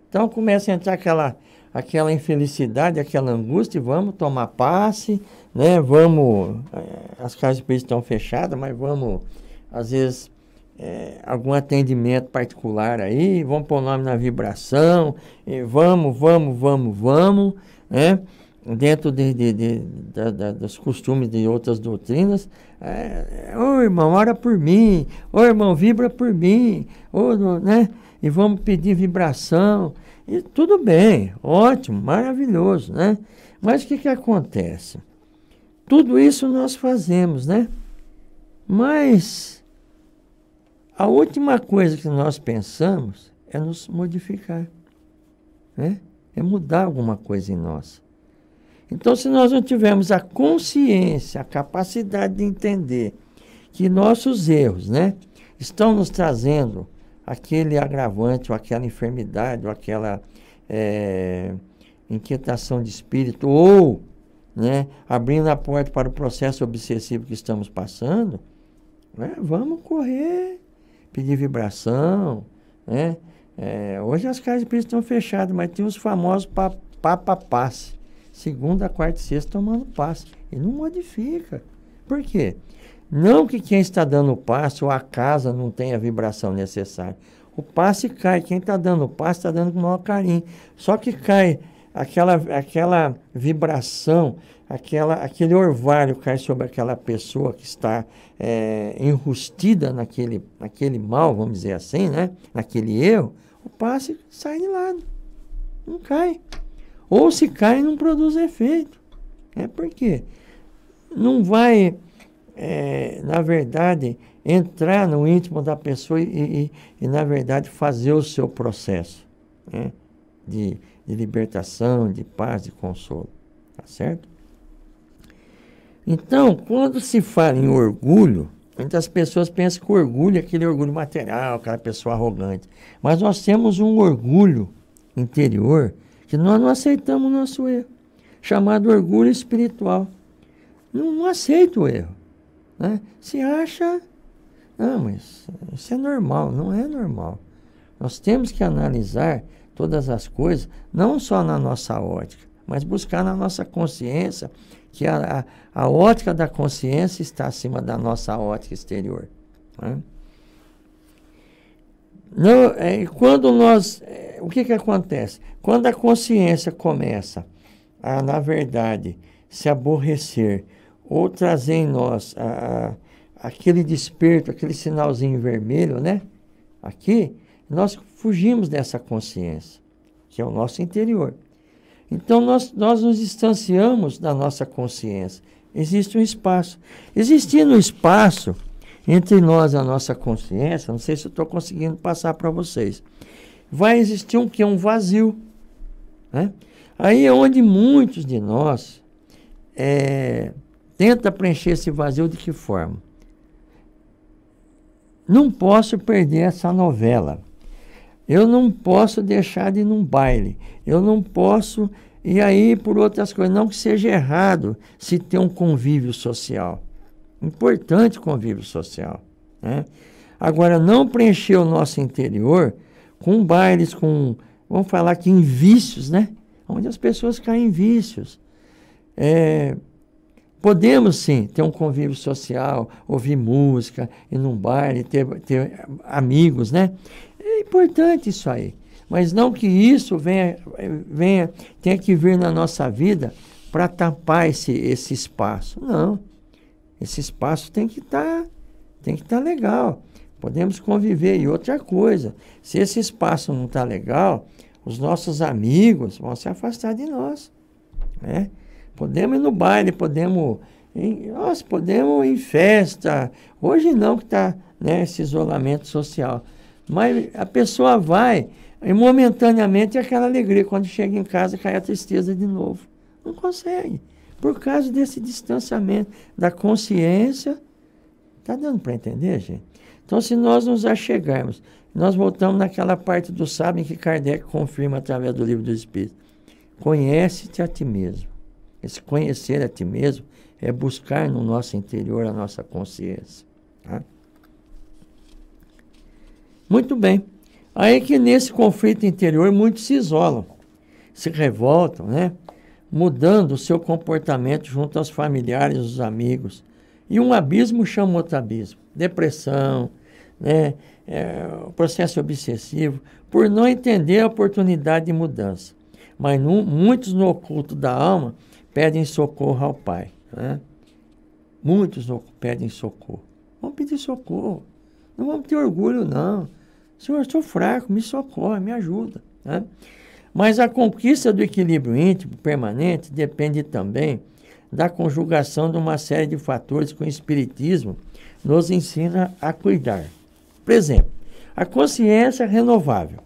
Então começa a entrar aquela aquela infelicidade, aquela angústia, vamos tomar passe, né? Vamos eh, as casas de preço estão fechadas, mas vamos às vezes é, algum atendimento particular aí, vamos pôr o nome na vibração, vamos, vamos, vamos, vamos, né? dentro de, de, de, de, dos costumes de outras doutrinas, é, é, ô irmão, ora por mim, ô irmão, vibra por mim, né? e vamos pedir vibração. E tudo bem, ótimo, maravilhoso, né? Mas o que, que acontece? Tudo isso nós fazemos, né? Mas a última coisa que nós pensamos é nos modificar, né? É mudar alguma coisa em nós. Então, se nós não tivermos a consciência, a capacidade de entender que nossos erros né, estão nos trazendo aquele agravante, ou aquela enfermidade, ou aquela é, inquietação de espírito, ou né, abrindo a porta para o processo obsessivo que estamos passando, né, vamos correr, pedir vibração. Né? É, hoje as casas de espírito estão fechadas, mas tem os famosos papapás segunda, quarta e sexta tomando passe. E não modifica. Por quê? Não que quem está dando o passe ou a casa não tenha a vibração necessária. O passe cai, quem está dando o passe está dando com o maior carinho. Só que cai aquela, aquela vibração, aquela, aquele orvalho cai sobre aquela pessoa que está é, enrustida naquele, naquele mal, vamos dizer assim, né? naquele erro, o passe sai de lado, não cai. Ou se cai não produz efeito. É porque não vai, é, na verdade, entrar no íntimo da pessoa e, e, e na verdade, fazer o seu processo né? de, de libertação, de paz, de consolo. Tá certo? Então, quando se fala em orgulho, Muitas pessoas pensam que o orgulho é aquele orgulho material, aquela pessoa arrogante. Mas nós temos um orgulho interior que nós não aceitamos o nosso erro, chamado orgulho espiritual. Não, não aceita o erro. Né? Se acha, não, ah, mas isso é normal, não é normal. Nós temos que analisar todas as coisas, não só na nossa ótica, mas buscar na nossa consciência, que a, a, a ótica da consciência está acima da nossa ótica exterior. Né? Não, é, quando nós, é, o que, que acontece? Quando a consciência começa a, na verdade, se aborrecer ou trazer em nós a, a, aquele desperto, aquele sinalzinho vermelho, né? Aqui, nós fugimos dessa consciência, que é o nosso interior. Então, nós, nós nos distanciamos da nossa consciência. Existe um espaço. Existindo um espaço, entre nós, a nossa consciência, não sei se eu estou conseguindo passar para vocês, vai existir um que é um vazio. Né? Aí é onde muitos de nós é, tenta preencher esse vazio de que forma? Não posso perder essa novela. Eu não posso deixar de ir num baile. Eu não posso. E aí, por outras coisas, não que seja errado se ter um convívio social. Importante convívio social. Né? Agora, não preencher o nosso interior com bailes, com, vamos falar aqui, em vícios, né? Onde as pessoas caem em vícios. É, podemos sim ter um convívio social, ouvir música, ir num baile, ter, ter amigos, né? É importante isso aí. Mas não que isso venha, venha tenha que vir na nossa vida para tapar esse, esse espaço. Não. Esse espaço tem que estar, tá, tem que estar tá legal. Podemos conviver. E outra coisa, se esse espaço não está legal, os nossos amigos vão se afastar de nós. Né? Podemos ir no baile, podemos em, nós podemos ir em festa. Hoje não que está né, esse isolamento social. Mas a pessoa vai e momentaneamente é aquela alegria. Quando chega em casa cai a tristeza de novo. Não consegue por causa desse distanciamento da consciência. Está dando para entender, gente? Então, se nós nos achegarmos, nós voltamos naquela parte do sábio que Kardec confirma através do livro do Espírito. Conhece-te a ti mesmo. Esse conhecer a ti mesmo é buscar no nosso interior a nossa consciência. Tá? Muito bem. Aí que nesse conflito interior muitos se isolam, se revoltam, né? mudando o seu comportamento junto aos familiares, aos amigos. E um abismo chama outro abismo. Depressão, né? É, processo obsessivo, por não entender a oportunidade de mudança. Mas no, muitos no oculto da alma pedem socorro ao Pai. Né? Muitos no, pedem socorro. Vamos pedir socorro. Não vamos ter orgulho, não. Senhor, eu sou fraco, me socorre, me ajuda. Né? Mas a conquista do equilíbrio íntimo permanente depende também da conjugação de uma série de fatores que o Espiritismo nos ensina a cuidar. Por exemplo, a consciência renovável,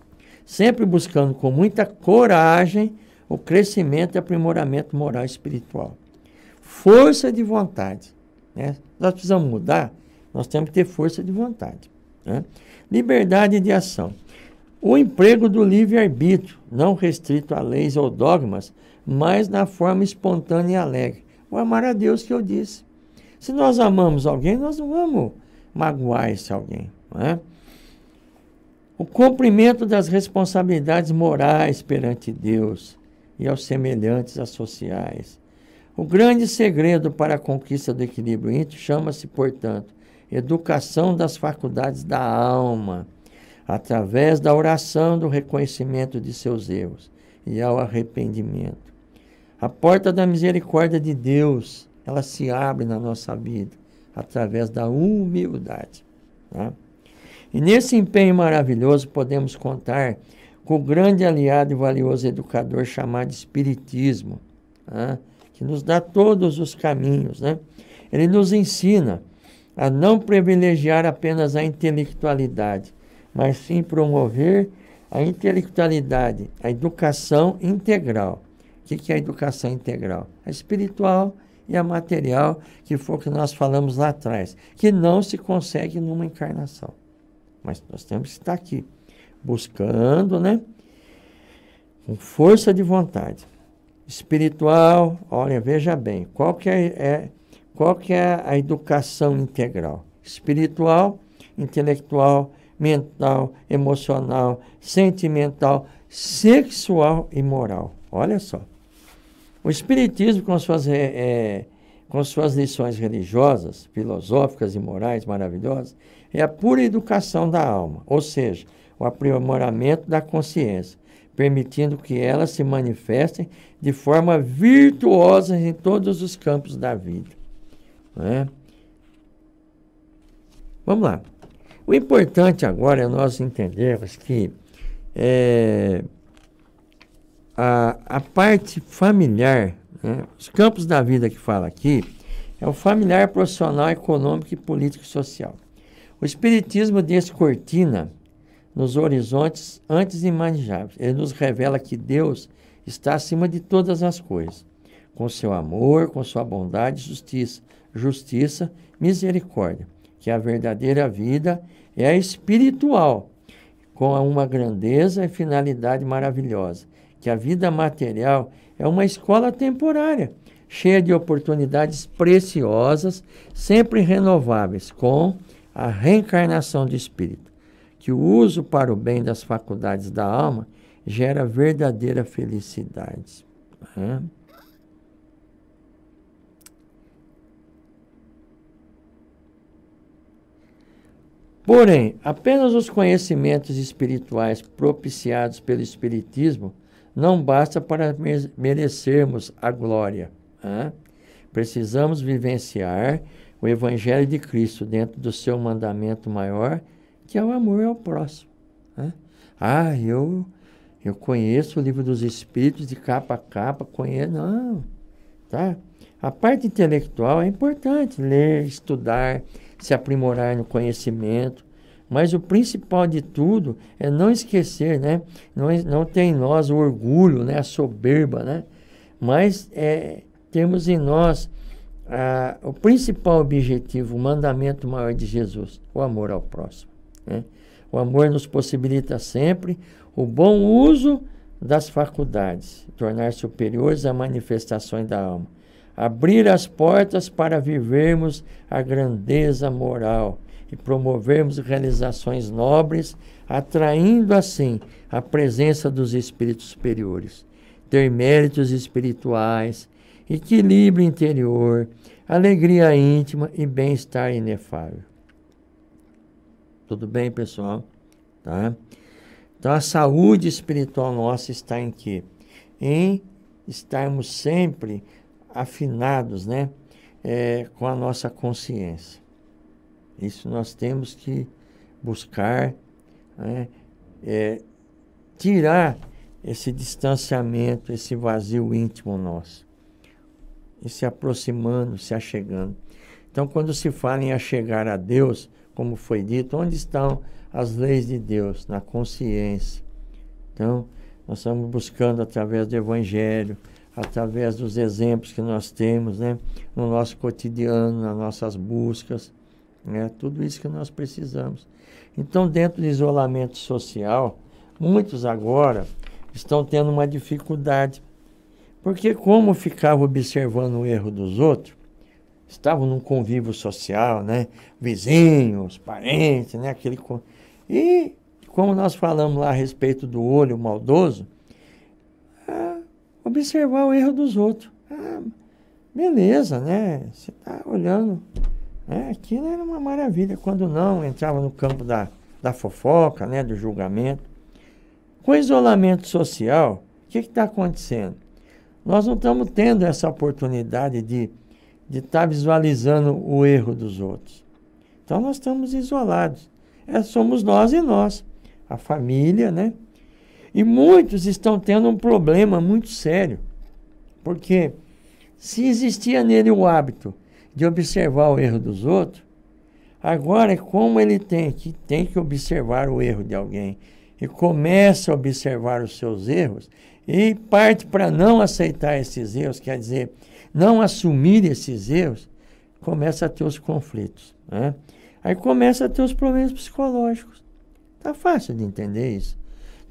sempre buscando com muita coragem o crescimento e aprimoramento moral e espiritual. Força de vontade. Né? Nós precisamos mudar, nós temos que ter força de vontade. Né? Liberdade de ação. O emprego do livre-arbítrio, não restrito a leis ou dogmas, mas na forma espontânea e alegre. O amar a Deus que eu disse. Se nós amamos alguém, nós não vamos magoar esse alguém. Não é? O cumprimento das responsabilidades morais perante Deus e aos semelhantes sociais. O grande segredo para a conquista do equilíbrio íntimo chama-se, portanto, educação das faculdades da alma, através da oração do reconhecimento de seus erros e ao arrependimento. A porta da misericórdia de Deus, ela se abre na nossa vida através da humildade. Tá? E nesse empenho maravilhoso podemos contar com o grande aliado e valioso educador chamado Espiritismo, tá? que nos dá todos os caminhos. Né? Ele nos ensina a não privilegiar apenas a intelectualidade, mas sim promover a intelectualidade, a educação integral. O que é a educação integral? A espiritual e a material, que foi o que nós falamos lá atrás, que não se consegue numa encarnação. Mas nós temos que estar aqui, buscando, né? Com força de vontade. Espiritual, olha, veja bem, qual que é, é qual que é a educação integral? Espiritual, intelectual mental, emocional, sentimental, sexual e moral. Olha só. O Espiritismo, com suas, é, com suas lições religiosas, filosóficas e morais maravilhosas, é a pura educação da alma, ou seja, o aprimoramento da consciência, permitindo que elas se manifestem de forma virtuosa em todos os campos da vida. Né? Vamos lá. O importante agora é nós entendermos que é, a, a parte familiar, né, os campos da vida que fala aqui, é o familiar, profissional, econômico e político e social. O Espiritismo descortina nos horizontes antes imagináveis. Ele nos revela que Deus está acima de todas as coisas, com seu amor, com sua bondade, justiça, justiça, misericórdia que a verdadeira vida é a espiritual, com uma grandeza e finalidade maravilhosa, que a vida material é uma escola temporária, cheia de oportunidades preciosas, sempre renováveis, com a reencarnação do espírito, que o uso para o bem das faculdades da alma gera verdadeira felicidade. Uhum. Porém, apenas os conhecimentos espirituais propiciados pelo Espiritismo não basta para merecermos a glória. Né? Precisamos vivenciar o Evangelho de Cristo dentro do seu mandamento maior, que é o amor ao próximo. Né? Ah, eu, eu conheço o livro dos Espíritos de capa a capa, conheço. Não, tá? A parte intelectual é importante, ler, estudar, se aprimorar no conhecimento. Mas o principal de tudo é não esquecer, né? Não, não em nós o orgulho, né? A soberba, né? Mas é, temos em nós o principal objetivo, o mandamento maior de Jesus, o amor ao próximo. Né? O amor nos possibilita sempre o bom uso das faculdades, tornar superiores às manifestações da alma abrir as portas para vivermos a grandeza moral e promovermos realizações nobres, atraindo assim a presença dos espíritos superiores, ter méritos espirituais, equilíbrio interior, alegria íntima e bem-estar inefável. Tudo bem, pessoal? Tá? Então a saúde espiritual nossa está em quê? Em estarmos sempre afinados né, é, com a nossa consciência. Isso nós temos que buscar, né, é, tirar esse distanciamento, esse vazio íntimo nosso. E se aproximando, se achegando. Então, quando se fala em achegar a Deus, como foi dito, onde estão as leis de Deus? Na consciência. Então, nós estamos buscando através do Evangelho, através dos exemplos que nós temos, né? No nosso cotidiano, nas nossas buscas, né? Tudo isso que nós precisamos. Então, dentro do isolamento social, muitos agora estão tendo uma dificuldade. Porque como ficava observando o erro dos outros, estavam num convívio social, né? Vizinhos, parentes, né? Aquele... E como nós falamos lá a respeito do olho maldoso, observar o erro dos outros. Ah, beleza, né? Você está olhando. Né? Aquilo era uma maravilha. Quando não, entrava no campo da, da fofoca, né? do julgamento. Com o isolamento social, o que está acontecendo? Nós não estamos tendo essa oportunidade de de estar tá visualizando o erro dos outros. Então nós estamos isolados. É, somos nós e nós, a família, né? E muitos estão tendo um problema muito sério, porque se existia nele o hábito de observar o erro dos outros, agora é como ele tem que tem que observar o erro de alguém e começa a observar os seus erros e parte para não aceitar esses erros, quer dizer, não assumir esses erros, começa a ter os conflitos. Né? Aí começa a ter os problemas psicológicos. Tá fácil de entender isso.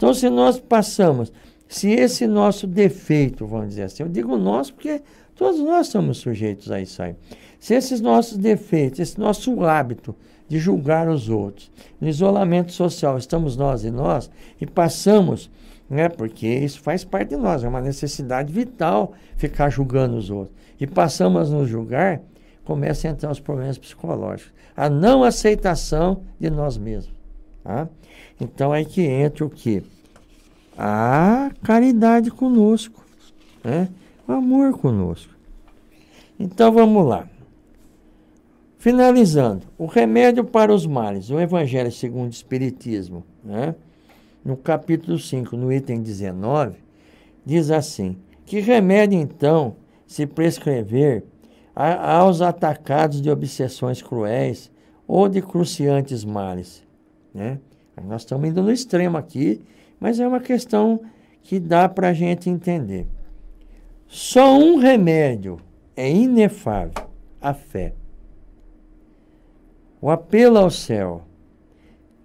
Então, se nós passamos, se esse nosso defeito, vamos dizer assim, eu digo nós porque todos nós somos sujeitos a isso aí. Se esses nossos defeitos, esse nosso hábito de julgar os outros, no isolamento social estamos nós e nós, e passamos, né, porque isso faz parte de nós, é uma necessidade vital ficar julgando os outros, e passamos a nos julgar, começam a entrar os problemas psicológicos, a não aceitação de nós mesmos. Tá? Então, é que entra o que? a caridade conosco, né? o amor conosco. Então vamos lá. Finalizando, o remédio para os males, o Evangelho segundo o Espiritismo, né? no capítulo 5, no item 19, diz assim: Que remédio então se prescrever a, aos atacados de obsessões cruéis ou de cruciantes males? Né? Nós estamos indo no extremo aqui mas é uma questão que dá para a gente entender. Só um remédio é inefável: a fé. O apelo ao céu.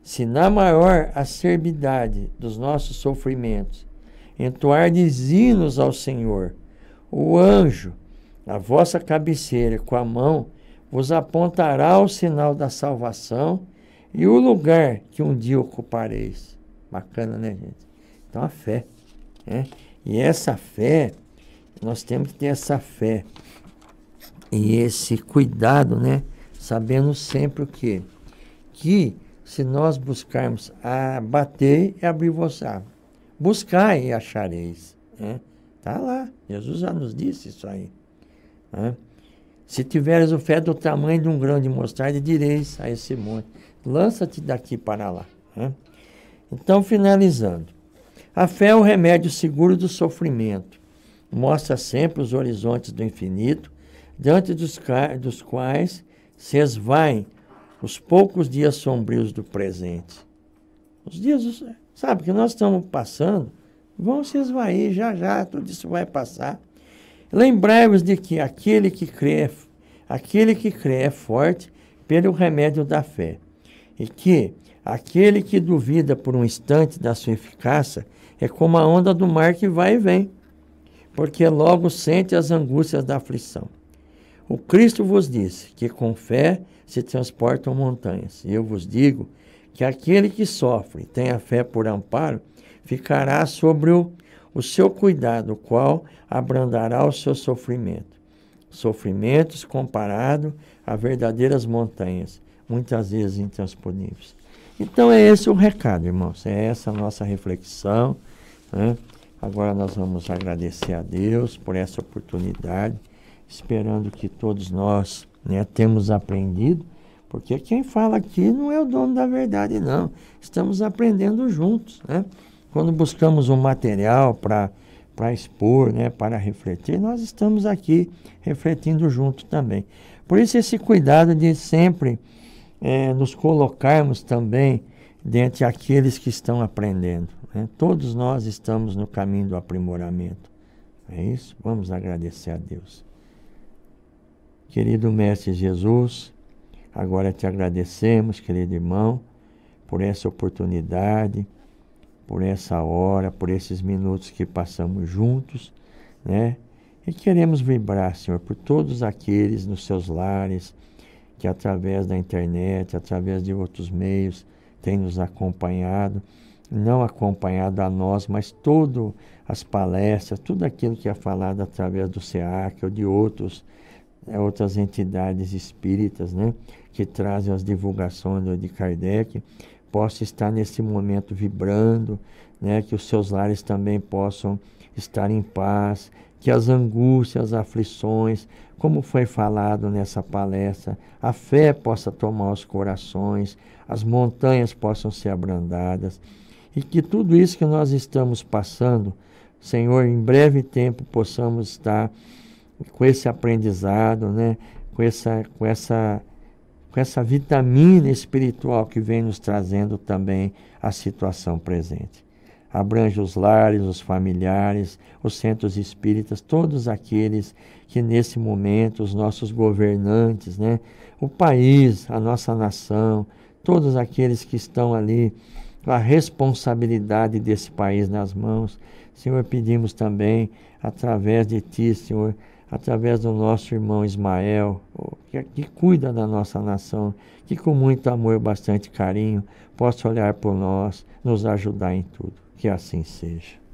Se na maior acerbidade dos nossos sofrimentos entoardes hinos ao Senhor, o anjo, na vossa cabeceira, com a mão, vos apontará o sinal da salvação e o lugar que um dia ocupareis. Bacana, né, gente? Então a fé. Né? E essa fé, nós temos que ter essa fé e esse cuidado, né? Sabendo sempre o quê? Que se nós buscarmos abater e abrir você. -á. Buscar e achareis. Né? Tá lá. Jesus já nos disse isso aí. Né? Se tiveres o fé do tamanho de um grão de mostarda, direis a esse monte: lança-te daqui para lá. Né? Então, finalizando. A fé é o remédio seguro do sofrimento. Mostra sempre os horizontes do infinito, diante dos, dos quais se esvaem os poucos dias sombrios do presente. Os dias, sabe, que nós estamos passando, vão se esvair já já, tudo isso vai passar. Lembrai-vos de que aquele que crê, aquele que crê é forte pelo remédio da fé, e que Aquele que duvida por um instante da sua eficácia é como a onda do mar que vai e vem, porque logo sente as angústias da aflição. O Cristo vos disse que com fé se transportam montanhas. E eu vos digo que aquele que sofre, tem a fé por amparo, ficará sobre o, o seu cuidado, o qual abrandará o seu sofrimento. Sofrimentos comparado a verdadeiras montanhas, muitas vezes intransponíveis. Então é esse o recado, irmãos. É essa a nossa reflexão. Né? Agora nós vamos agradecer a Deus por essa oportunidade, esperando que todos nós né, temos aprendido, porque quem fala aqui não é o dono da verdade, não. Estamos aprendendo juntos. Né? Quando buscamos um material para para expor, né, para refletir, nós estamos aqui refletindo junto também. Por isso esse cuidado de sempre é, nos colocarmos também dentre aqueles que estão aprendendo. Né? Todos nós estamos no caminho do aprimoramento. É isso? Vamos agradecer a Deus. Querido Mestre Jesus, agora te agradecemos, querido irmão, por essa oportunidade, por essa hora, por esses minutos que passamos juntos, né? E queremos vibrar, Senhor, por todos aqueles nos seus lares, que através da internet, através de outros meios, tem nos acompanhado, não acompanhado a nós, mas todas as palestras, tudo aquilo que é falado através do SEAC ou de outros, eh, outras entidades espíritas, né, que trazem as divulgações de Kardec, possa estar nesse momento vibrando, né, que os seus lares também possam estar em paz, que as angústias, as aflições, como foi falado nessa palestra, a fé possa tomar os corações, as montanhas possam ser abrandadas e que tudo isso que nós estamos passando, Senhor, em breve tempo possamos estar com esse aprendizado, né? com, essa, com, essa, com essa vitamina espiritual que vem nos trazendo também a situação presente abrange os lares, os familiares, os centros espíritas, todos aqueles que nesse momento, os nossos governantes, né, o país, a nossa nação, todos aqueles que estão ali com a responsabilidade desse país nas mãos. Senhor, pedimos também, através de Ti, Senhor, através do nosso irmão Ismael, que, que cuida da nossa nação, que com muito amor, bastante carinho, possa olhar por nós, nos ajudar em tudo. Que assim seja.